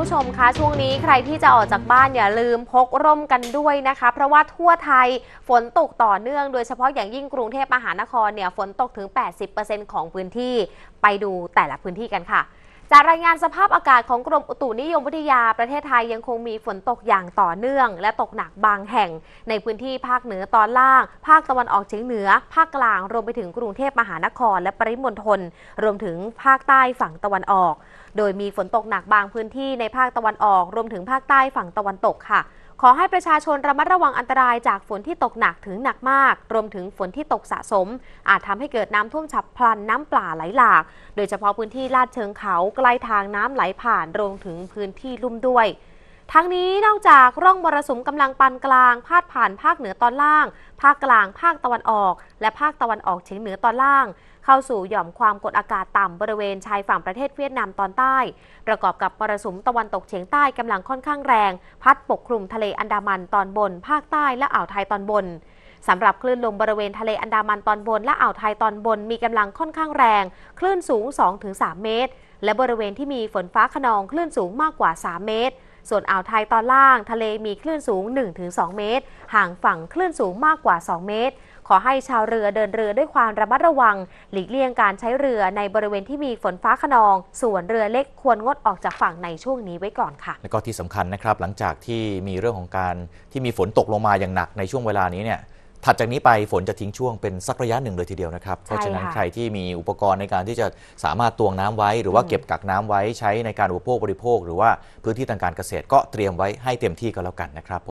ผู้ชมคะช่วงนี้ใครที่จะออกจากบ้านอย่าลืมพกร่มกันด้วยนะคะ เพราะว่าทั่วไทยฝนตกต่อเนื่อง โดยเฉพาะอย่างยิ่งกรุงเทพมหานครเนี่ยฝนตกถึง 80%ของพื้นที่ไปดูแต่ละพื้นที่กันค่ะจากรายงานสภาพอากาศของกรมอุตุนิยมวิทยาประเทศไทยยังคงมีฝนตกอย่างต่อเนื่อง และตกหนักบางแห่ง ในพื้นที่ภาคเหนือตอนล่าง ภาคตะวันออกเฉียงเหนือ ภาคกลางรวมไปถึงกรุงเทพมหานครและปริมณฑลรวมถึงภาคใต้ฝั่งตะวันออก โดยมีฝนตกหนักบางพื้นที่ในภาคตะวันออก รวมถึงภาคใต้ฝั่งตะวันตกค่ะขอให้ประชาชนระมัดระวังอันตรายจากฝนที่ตกหนักถึงหนักมาก รวมถึงฝนที่ตกสะสม อาจทำให้เกิดน้ำท่วมฉับพลันน้ำป่าไหลหลาก โดยเฉพาะพื้นที่ลาดเชิงเขาใกล้ทางน้ำไหลผ่านรวมถึงพื้นที่ลุ่มด้วยทั้งนี้นอกจากร่องมรสุมกำลังปานกลางพาดผ่านภาคเหนือตอนล่าง ภาคกลางภาคตะวันออก และภาคตะวันออกเฉียงเหนือตอนล่าง เข้าสู่หย่อมความกดอากาศต่ำบริเวณชายฝั่งประเทศเวียดนามตอนใต้ ประกอบกับมรสุมตะวันตกเฉียงใต้กำลังค่อนข้างแรง พัดปกคลุมทะเลอันดามันตอนบน ภาคใต้และอ่าวไทยตอนบนสำหรับคลื่นลมบริเวณทะเลอันดามันตอนบน และอ่าวไทยตอนบน มีกำลังค่อนข้างแรง คลื่นสูง2-3เมตร และบริเวณที่มีฝนฟ้าขนองคลื่นสูงมากกว่า 3 เมตรส่วนอ่าวไทยตอนล่างทะเลมีคลื่นสูง 1-2 เมตร ห่างฝั่งคลื่นสูงมากกว่า 2 เมตร ขอให้ชาวเรือเดินเรือด้วยความระมัดระวัง หลีกเลี่ยงการใช้เรือในบริเวณที่มีฝนฟ้าขนอง ส่วนเรือเล็กควรงดออกจากฝั่งในช่วงนี้ไว้ก่อนค่ะ และก็ที่สำคัญนะครับหลังจากที่มีเรื่องของการที่มีฝนตกลงมาอย่างหนักในช่วงเวลานี้เนี่ยถัดจากนี้ไปฝนจะทิ้งช่วงเป็นสักระยะหนึ่งเลยทีเดียวนะครับ เพราะฉะนั้นใครที่มีอุปกรณ์ในการที่จะสามารถตวงน้ำไว้ หรือว่าเก็บกักน้ำไว้ใช้ในการอุปโภคบริโภค หรือว่าพื้นที่ทางการเกษตรก็เตรียมไว้ให้เต็มที่ก็แล้วกันนะครับ